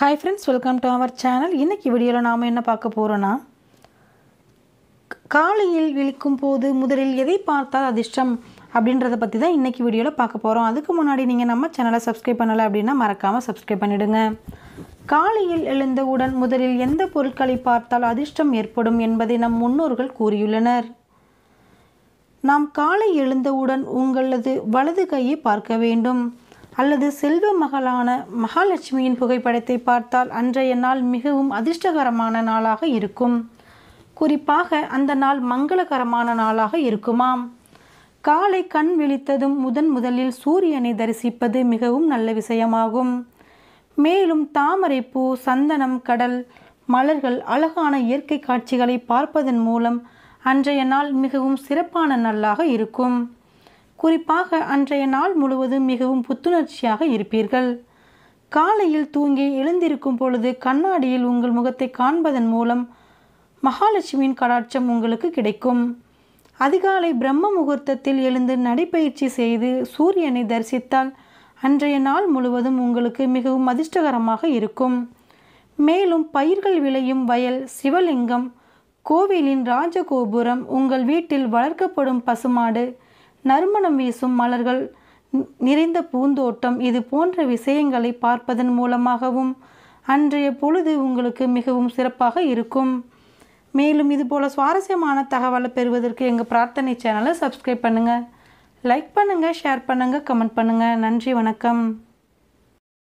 hi friends welcome to our channel இன்றைக்கி வீடியோவில் நாம் என்ன பார்க்க போகிறோன்னா காலையில் விழிக்கும் போது முதலில் எதை பார்த்தால் அதிர்ஷ்டம் அப்படின்றத பற்றி தான் இன்றைக்கி வீடியோவில் பார்க்க போகிறோம் அதுக்கு முன்னாடி நீங்கள் நம்ம சேனலை சப்ஸ்கிரைப் பண்ணலை அப்படின்னா மறக்காமல் சப்ஸ்கிரைப் பண்ணிவிடுங்க காலையில் எழுந்தவுடன் முதலில் எந்த பொருட்களை பார்த்தால் அதிர்ஷ்டம் ஏற்படும் என்பதை நம் முன்னோர்கள் கூறியுள்ளனர் நாம் காலை எழுந்தவுடன் உங்களது வலது கையை பார்க்க வேண்டும் அல்லது செல்வ மகளான மகாலட்சுமியின் புகைப்படத்தை பார்த்தால் அன்றைய நாள் மிகவும் அதிர்ஷ்டகரமான நாளாக இருக்கும் குறிப்பாக அந்த நாள் மங்களகரமான நாளாக இருக்குமாம் காலை கண் விழித்ததும் முதன் முதலில் சூரியனை தரிசிப்பது மிகவும் நல்ல விஷயமாகும் மேலும் தாமரைப்பூ சந்தனம் கடல் மலர்கள் அழகான இயற்கை காட்சிகளை பார்ப்பதன் மூலம் அன்றைய நாள் மிகவும் சிறப்பான நாளாக இருக்கும் குறிப்பாக அன்றைய நாள் முழுவதும் மிகவும் புத்துணர்ச்சியாக இருப்பீர்கள் காலையில் தூங்கி எழுந்திருக்கும் பொழுது கண்ணாடியில் உங்கள் முகத்தை காண்பதன் மூலம் மகாலட்சுமியின் கடாட்சம் உங்களுக்கு கிடைக்கும் அதிகாலை பிரம்ம முகூர்த்தத்தில் எழுந்து நடைப்பயிற்சி செய்து சூரியனை தரிசித்தால் அன்றைய நாள் முழுவதும் உங்களுக்கு மிகவும் அதிர்ஷ்டகரமாக இருக்கும் மேலும் பயிர்கள் விளையும் வயல் சிவலிங்கம் கோவிலின் ராஜகோபுரம் உங்கள் வீட்டில் வளர்க்கப்படும் பசுமாடு நறுமணம் வீசும் மலர்கள் நிறைந்த பூந்தோட்டம் இது போன்ற விஷயங்களை பார்ப்பதன் மூலமாகவும் அன்றைய பொழுது உங்களுக்கு மிகவும் சிறப்பாக இருக்கும் மேலும் இதுபோல் சுவாரஸ்யமான தகவலை பெறுவதற்கு எங்கள் பிரார்த்தனை சேனலை சப்ஸ்கிரைப் பண்ணுங்கள் லைக் பண்ணுங்கள் ஷேர் பண்ணுங்கள் கமெண்ட் பண்ணுங்கள் நன்றி வணக்கம்